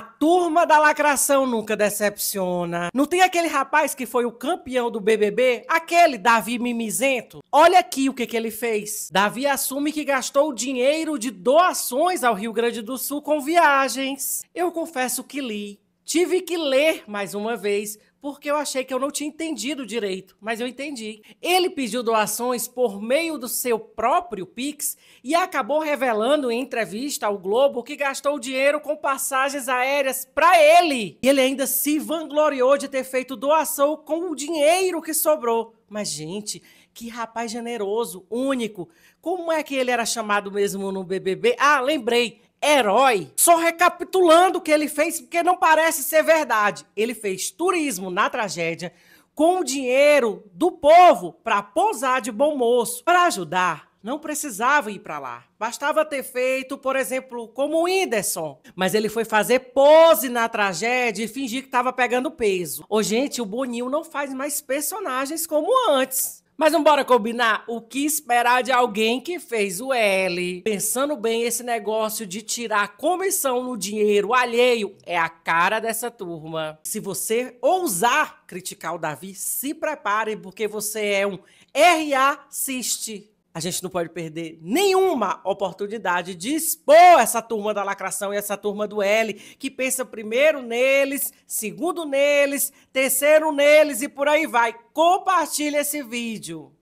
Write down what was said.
A turma da lacração nunca decepciona. Não tem aquele rapaz que foi o campeão do BBB? Aquele Davi Mimizento? Olha aqui o que, que ele fez. Davi assume que gastou o dinheiro de doações ao Rio Grande do Sul com viagens. Eu confesso que li Tive que ler mais uma vez porque eu achei que eu não tinha entendido direito, mas eu entendi. Ele pediu doações por meio do seu próprio Pix e acabou revelando em entrevista ao Globo que gastou dinheiro com passagens aéreas para ele. E ele ainda se vangloriou de ter feito doação com o dinheiro que sobrou. Mas, gente, que rapaz generoso, único. Como é que ele era chamado mesmo no BBB? Ah, lembrei, herói. Só recapitulando o que ele fez, porque não parece ser verdade. Ele fez turismo na tragédia com o dinheiro do povo para pousar de bom moço, para ajudar não precisava ir para lá. Bastava ter feito, por exemplo, como o Whindersson. Mas ele foi fazer pose na tragédia e fingir que estava pegando peso. Ô, gente, o Boninho não faz mais personagens como antes. Mas não bora combinar o que esperar de alguém que fez o L. Pensando bem, esse negócio de tirar comissão no dinheiro alheio é a cara dessa turma. Se você ousar criticar o Davi, se prepare, porque você é um RA Ciste a gente não pode perder nenhuma oportunidade de expor essa turma da lacração e essa turma do L, que pensa primeiro neles, segundo neles, terceiro neles e por aí vai. Compartilhe esse vídeo.